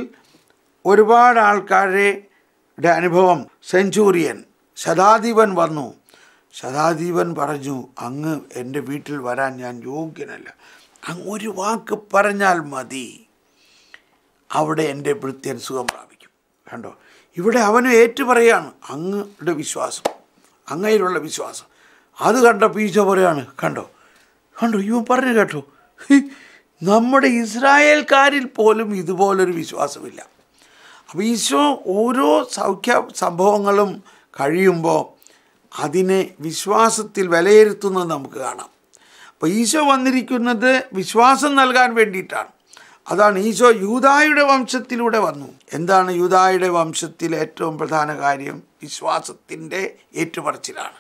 ഒരുപാട് ആൾക്കാരുടെ അനുഭവം സെഞ്ചൂറിയൻ ശതാധിപൻ വന്നു ശതാധിപൻ പറഞ്ഞു അങ്ങ് എൻ്റെ വീട്ടിൽ വരാൻ ഞാൻ യോഗ്യനല്ല അങ്ങ് ഒരു വാക്ക് പറഞ്ഞാൽ മതി അവിടെ എൻ്റെ വൃത്തിയൻ സുഖം പ്രാപിക്കും കണ്ടോ ഇവിടെ അവന് ഏറ്റുപറയാണ് അങ്ങയുടെ വിശ്വാസം അങ്ങയിലുള്ള വിശ്വാസം അത് കണ്ട പീച്ച പറയാണ് കണ്ടോ കണ്ടോ ഇവൻ പറഞ്ഞു കേട്ടോ നമ്മുടെ ഇസ്രായേൽക്കാരിൽ പോലും ഇതുപോലൊരു വിശ്വാസമില്ല അപ്പോൾ ഈശോ ഓരോ സൗഖ്യ സംഭവങ്ങളും കഴിയുമ്പോൾ അതിനെ വിശ്വാസത്തിൽ വിലയിരുത്തുന്നത് നമുക്ക് കാണാം അപ്പോൾ ഈശോ വന്നിരിക്കുന്നത് വിശ്വാസം നൽകാൻ വേണ്ടിയിട്ടാണ് അതാണ് ഈശോ യൂതായുടെ വംശത്തിലൂടെ വന്നു എന്താണ് യൂതായുടെ വംശത്തിൽ ഏറ്റവും പ്രധാന കാര്യം വിശ്വാസത്തിൻ്റെ ഏറ്റുപറച്ചിലാണ്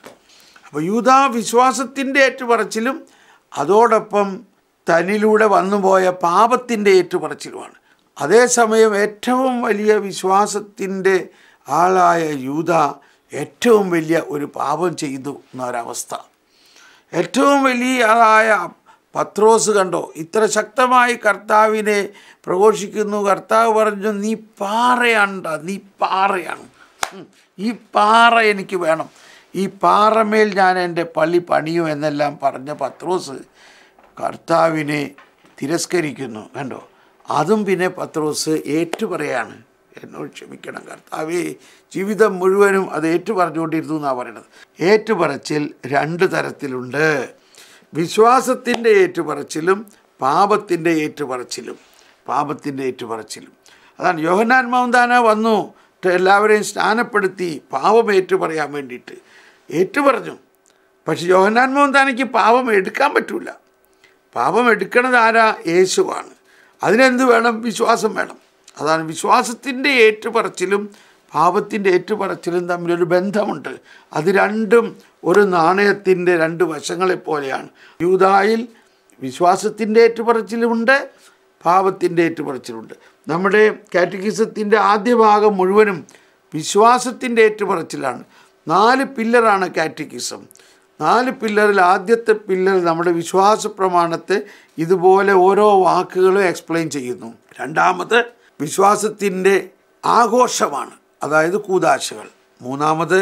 അപ്പോൾ യൂത വിശ്വാസത്തിൻ്റെ ഏറ്റുപറച്ചിലും അതോടൊപ്പം തനിലൂടെ വന്നുപോയ പാപത്തിൻ്റെ ഏറ്റുപറച്ചിലുമാണ് അതേസമയം ഏറ്റവും വലിയ വിശ്വാസത്തിൻ്റെ ആളായ യൂത ഏറ്റവും വലിയ ഒരു പാപം ചെയ്തു എന്നൊരവസ്ഥ ഏറ്റവും വലിയ ആളായ പത്രോസ് കണ്ടോ ഇത്ര ശക്തമായി കർത്താവിനെ പ്രഘോഷിക്കുന്നു കർത്താവ് പറഞ്ഞു നീ പാറയാണ്ട നീ പാറയാണ് ഈ പാറ എനിക്ക് വേണം ഈ പാറമേൽ ഞാൻ എൻ്റെ പള്ളി പണിയൂ എന്നെല്ലാം പറഞ്ഞ പത്രോസ് കർത്താവിനെ തിരസ്കരിക്കുന്നു കണ്ടോ അതും പിന്നെ പത്രോസ് ഏറ്റുപറയാണ് എന്നോട് ക്ഷമിക്കണം കർത്താവേ ജീവിതം മുഴുവനും അത് ഏറ്റുപറഞ്ഞുകൊണ്ടിരുന്നു എന്നാണ് പറയുന്നത് ഏറ്റുപറച്ചിൽ രണ്ട് തരത്തിലുണ്ട് വിശ്വാസത്തിൻ്റെ ഏറ്റുപറച്ചിലും പാപത്തിൻ്റെ ഏറ്റുപറച്ചിലും പാപത്തിൻ്റെ ഏറ്റുപറച്ചിലും അതാണ് യോഹന്നാൻ മൗന്താന വന്നു എല്ലാവരെയും സ്നാനപ്പെടുത്തി പാപം ഏറ്റുപറയാൻ വേണ്ടിയിട്ട് ഏറ്റുപറഞ്ഞു പക്ഷെ യോഹന്നാൻ മൗന്താനയ്ക്ക് പാപം എടുക്കാൻ പറ്റില്ല പാപം എടുക്കണത് ആരാ യേശുവാണ് അതിനെന്ത് വേണം വിശ്വാസം വേണം അതാണ് വിശ്വാസത്തിൻ്റെ ഏറ്റുപറച്ചിലും ആപത്തിൻ്റെ ഏറ്റുപറച്ചിലും തമ്മിലൊരു ബന്ധമുണ്ട് അത് രണ്ടും ഒരു നാണയത്തിൻ്റെ രണ്ട് വശങ്ങളെപ്പോലെയാണ് യൂതായിൽ വിശ്വാസത്തിൻ്റെ ഏറ്റുപറച്ചിലുമുണ്ട് പാപത്തിൻ്റെ ഏറ്റുപറച്ചിലുണ്ട് നമ്മുടെ കാറ്റഗിസത്തിൻ്റെ ആദ്യ ഭാഗം മുഴുവനും വിശ്വാസത്തിൻ്റെ ഏറ്റുപറച്ചിലാണ് നാല് പില്ലറാണ് കാറ്റഗിസം നാല് പില്ലറിൽ ആദ്യത്തെ പില്ലർ നമ്മുടെ വിശ്വാസ പ്രമാണത്തെ ഇതുപോലെ ഓരോ വാക്കുകളും എക്സ്പ്ലെയിൻ ചെയ്യുന്നു രണ്ടാമത് വിശ്വാസത്തിൻ്റെ ആഘോഷമാണ് അതായത് കൂതാശകൾ മൂന്നാമത്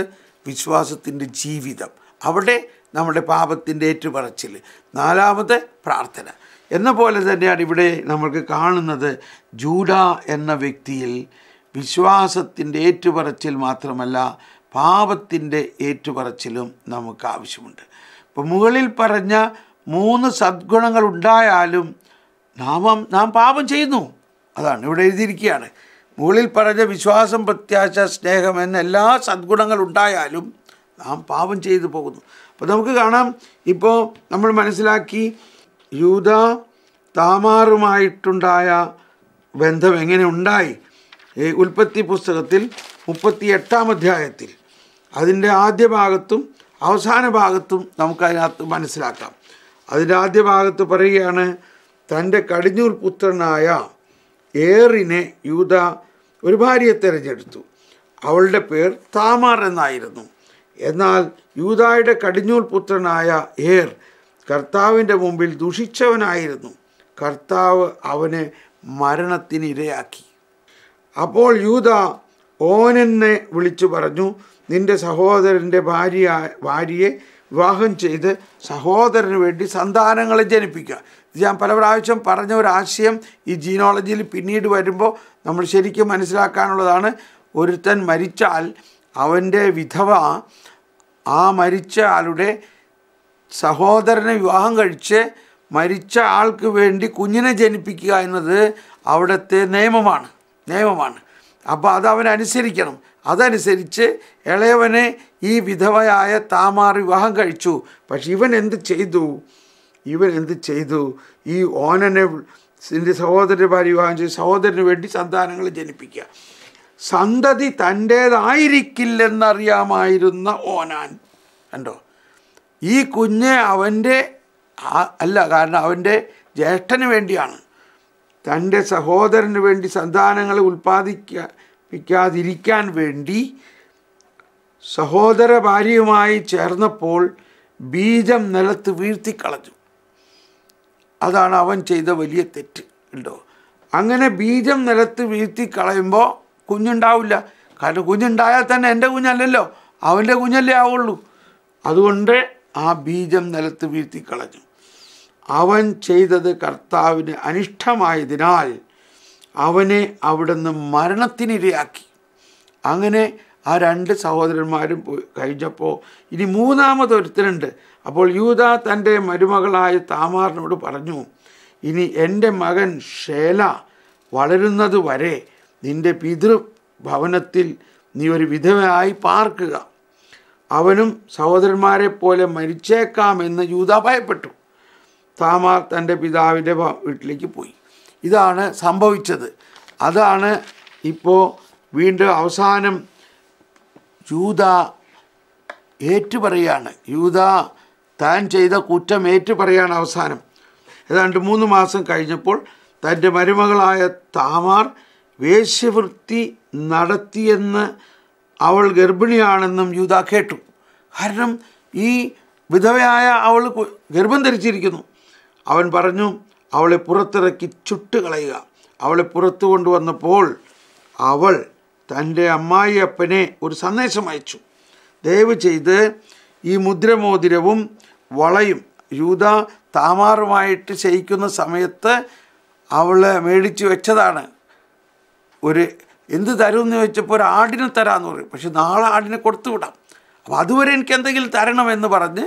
വിശ്വാസത്തിൻ്റെ ജീവിതം അവിടെ നമ്മുടെ പാപത്തിൻ്റെ ഏറ്റുപറച്ചിൽ നാലാമത് പ്രാർത്ഥന എന്ന പോലെ തന്നെയാണ് ഇവിടെ നമ്മൾക്ക് കാണുന്നത് ജൂഡ എന്ന വ്യക്തിയിൽ വിശ്വാസത്തിൻ്റെ ഏറ്റുപറച്ചിൽ മാത്രമല്ല പാപത്തിൻ്റെ ഏറ്റുപറച്ചിലും നമുക്ക് ആവശ്യമുണ്ട് ഇപ്പം മുകളിൽ പറഞ്ഞ മൂന്ന് സദ്ഗുണങ്ങൾ ഉണ്ടായാലും നാം നാം പാപം ചെയ്യുന്നു അതാണ് ഇവിടെ എഴുതിയിരിക്കുകയാണ് മുകളിൽ പറഞ്ഞ വിശ്വാസം പ്രത്യാശ സ്നേഹം എന്ന എല്ലാ സദ്ഗുണങ്ങളുണ്ടായാലും നാം പാപം ചെയ്തു പോകുന്നു അപ്പോൾ നമുക്ക് കാണാം ഇപ്പോൾ നമ്മൾ മനസ്സിലാക്കി യൂത താമാറുമായിട്ടുണ്ടായ ബന്ധം എങ്ങനെ ഉണ്ടായി ഈ ഉൽപ്പത്തി പുസ്തകത്തിൽ മുപ്പത്തി എട്ടാം അധ്യായത്തിൽ അതിൻ്റെ ആദ്യ ഭാഗത്തും അവസാന ഭാഗത്തും നമുക്കതിനകത്ത് മനസ്സിലാക്കാം അതിൻ്റെ ആദ്യ ഭാഗത്ത് പറയുകയാണ് തൻ്റെ കടിഞ്ഞൂൽ പുത്രനായ ഏറിനെ യൂത ഒരു ഭാര്യയെ തിരഞ്ഞെടുത്തു അവളുടെ പേർ താമാർ എന്നായിരുന്നു എന്നാൽ യൂതായുടെ കടിഞ്ഞൂൽ പുത്രനായ ഏർ കർത്താവിൻ്റെ മുമ്പിൽ ദുഷിച്ചവനായിരുന്നു കർത്താവ് അവനെ മരണത്തിനിരയാക്കി അപ്പോൾ യൂത ഓനെന്നെ വിളിച്ചു പറഞ്ഞു നിന്റെ സഹോദരൻ്റെ ഭാര്യ ഭാര്യയെ വിവാഹം ചെയ്ത് സഹോദരന് വേണ്ടി സന്താനങ്ങളെ ജനിപ്പിക്കുക ഞാൻ പല പ്രാവശ്യം പറഞ്ഞ ഒരാശയം ഈ ജീനോളജിയിൽ പിന്നീട് വരുമ്പോൾ നമ്മൾ ശരിക്കും മനസ്സിലാക്കാനുള്ളതാണ് ഒരുത്തൻ മരിച്ചാൽ അവൻ്റെ വിധവ ആ മരിച്ച ആളുടെ സഹോദരനെ വിവാഹം കഴിച്ച് മരിച്ച ആൾക്ക് വേണ്ടി കുഞ്ഞിനെ ജനിപ്പിക്കുക എന്നത് അവിടുത്തെ നിയമമാണ് നിയമമാണ് അപ്പോൾ അത് അവൻ അനുസരിക്കണം അതനുസരിച്ച് ഇളയവനെ ഈ വിധവയായ താമാർ വിവാഹം കഴിച്ചു പക്ഷെ ഇവൻ എന്ത് ചെയ്തു ഇവൻ എന്ത് ചെയ്തു ഈ ഓനനെ എൻ്റെ സഹോദരൻ്റെ ഭാര്യ വിവാഹം ചെയ്തു സഹോദരന് വേണ്ടി സന്താനങ്ങൾ ജനിപ്പിക്കുക സന്തതി തൻ്റേതായിരിക്കില്ലെന്നറിയാമായിരുന്ന ഓനാൻ കണ്ടോ ഈ കുഞ്ഞ് അവൻ്റെ അല്ല കാരണം അവൻ്റെ ജ്യേഷ്ഠന് വേണ്ടിയാണ് തൻ്റെ സഹോദരന് വേണ്ടി സന്താനങ്ങൾ ഉൽപ്പാദിക്കാതിരിക്കാൻ വേണ്ടി സഹോദര ഭാര്യയുമായി ചേർന്നപ്പോൾ ബീജം നിലത്ത് വീഴ്ത്തിക്കളഞ്ഞു അതാണ് അവൻ ചെയ്ത വലിയ തെറ്റ് ഉണ്ടോ അങ്ങനെ ബീജം നിലത്ത് വീഴ്ത്തി കളയുമ്പോൾ കുഞ്ഞുണ്ടാവില്ല കാരണം കുഞ്ഞുണ്ടായാൽ തന്നെ എൻ്റെ കുഞ്ഞല്ലല്ലോ അവൻ്റെ കുഞ്ഞല്ലേ ആവുള്ളൂ അതുകൊണ്ട് ആ ബീജം നിലത്ത് വീഴ്ത്തി കളഞ്ഞു അവൻ ചെയ്തത് കർത്താവിന് അനിഷ്ടമായതിനാൽ അവനെ അവിടുന്ന് മരണത്തിനിരയാക്കി അങ്ങനെ ആ രണ്ട് സഹോദരന്മാരും കഴിഞ്ഞപ്പോൾ ഇനി മൂന്നാമതൊരുത്തനുണ്ട് അപ്പോൾ യൂത തൻ്റെ മരുമകളായ താമാറിനോട് പറഞ്ഞു ഇനി എൻ്റെ മകൻ ഷേല വളരുന്നത് വരെ നിൻ്റെ പിതൃഭവനത്തിൽ നീ ഒരു വിധവയായി പാർക്കുക അവനും സഹോദരന്മാരെ പോലെ മരിച്ചേക്കാമെന്ന് യൂത ഭയപ്പെട്ടു താമാർ തൻ്റെ പിതാവിൻ്റെ വീട്ടിലേക്ക് പോയി ഇതാണ് സംഭവിച്ചത് അതാണ് ഇപ്പോൾ വീണ്ടും അവസാനം യൂത ഏറ്റുപറയാണ് യൂത താൻ ചെയ്ത കുറ്റം പറയാൻ അവസാനം ഏതാണ്ട് മൂന്ന് മാസം കഴിഞ്ഞപ്പോൾ തൻ്റെ മരുമകളായ താമാർ വേശ്യവൃത്തി നടത്തിയെന്ന് അവൾ ഗർഭിണിയാണെന്നും യൂത കേട്ടു കാരണം ഈ വിധവയായ അവൾ ഗർഭം ധരിച്ചിരിക്കുന്നു അവൻ പറഞ്ഞു അവളെ പുറത്തിറക്കി ചുട്ടുകളയുക അവളെ പുറത്തു കൊണ്ടുവന്നപ്പോൾ അവൾ തൻ്റെ അമ്മായി അപ്പനെ ഒരു സന്ദേശം അയച്ചു ദയവ് ചെയ്ത് ഈ മുദ്രമോതിരവും വളയും യൂത താമാറുമായിട്ട് ശയിക്കുന്ന സമയത്ത് അവൾ മേടിച്ചു വെച്ചതാണ് ഒരു എന്ത് തരുമെന്ന് ചോദിച്ചപ്പോൾ ഒരു ആടിനെ തരാമെന്ന് പറയും പക്ഷെ നാളെ ആടിനെ കൊടുത്തു വിടാം അപ്പോൾ അതുവരെ എനിക്ക് എന്തെങ്കിലും തരണമെന്ന് പറഞ്ഞ്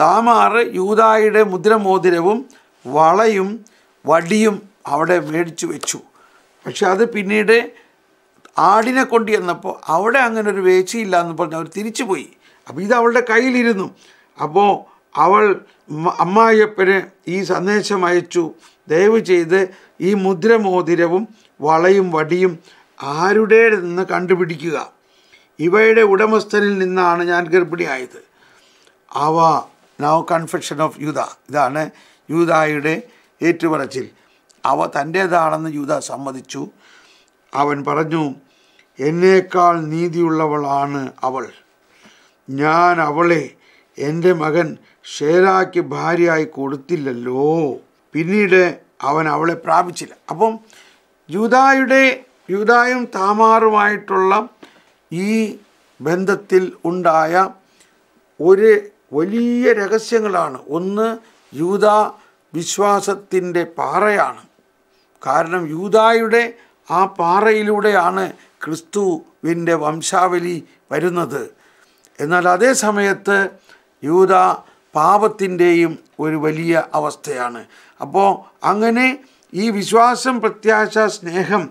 താമാർ യൂതായുടെ മുദ്രമോതിരവും വളയും വടിയും അവിടെ മേടിച്ചു വെച്ചു പക്ഷെ അത് പിന്നീട് ആടിനെ കൊണ്ടു ചെന്നപ്പോൾ അവിടെ അങ്ങനെ ഒരു വേച്ചയില്ല എന്ന് പറഞ്ഞ് അവർ തിരിച്ചു പോയി അപ്പോൾ ഇത് അവളുടെ കയ്യിലിരുന്നു അപ്പോൾ അവൾ അമ്മായിയപ്പന് ഈ സന്ദേശം അയച്ചു ദയവ് ചെയ്ത് ഈ മുദ്രമോതിരവും വളയും വടിയും ആരുടെ നിന്ന് കണ്ടുപിടിക്കുക ഇവയുടെ ഉടമസ്ഥനിൽ നിന്നാണ് ഞാൻ ഗർഭിണിയായത് അവ നൗ കൺഫെഷൻ ഓഫ് യൂത ഇതാണ് യൂതായുടെ ഏറ്റുപറച്ചിൽ അവ തൻ്റേതാണെന്ന് യൂത സമ്മതിച്ചു അവൻ പറഞ്ഞു എന്നേക്കാൾ നീതിയുള്ളവളാണ് അവൾ ഞാൻ അവളെ എൻ്റെ മകൻ ഷേരാക്ക് ഭാര്യയായി കൊടുത്തില്ലല്ലോ പിന്നീട് അവൻ അവളെ പ്രാപിച്ചില്ല അപ്പം യൂതായുടെ യൂതായും താമാറുമായിട്ടുള്ള ഈ ബന്ധത്തിൽ ഉണ്ടായ ഒരു വലിയ രഹസ്യങ്ങളാണ് ഒന്ന് യൂത വിശ്വാസത്തിൻ്റെ പാറയാണ് കാരണം യൂതായുടെ ആ പാറയിലൂടെയാണ് ക്രിസ്തുവിൻ്റെ വംശാവലി വരുന്നത് എന്നാൽ അതേ സമയത്ത് യൂത പാപത്തിൻ്റെയും ഒരു വലിയ അവസ്ഥയാണ് അപ്പോൾ അങ്ങനെ ഈ വിശ്വാസം പ്രത്യാശ സ്നേഹം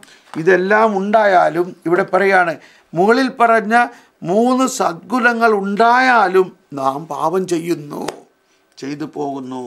ഇതെല്ലാം ഉണ്ടായാലും ഇവിടെ പറയാണ് മുകളിൽ പറഞ്ഞ മൂന്ന് സദ്ഗുണങ്ങൾ ഉണ്ടായാലും നാം പാപം ചെയ്യുന്നു ചെയ്തു പോകുന്നു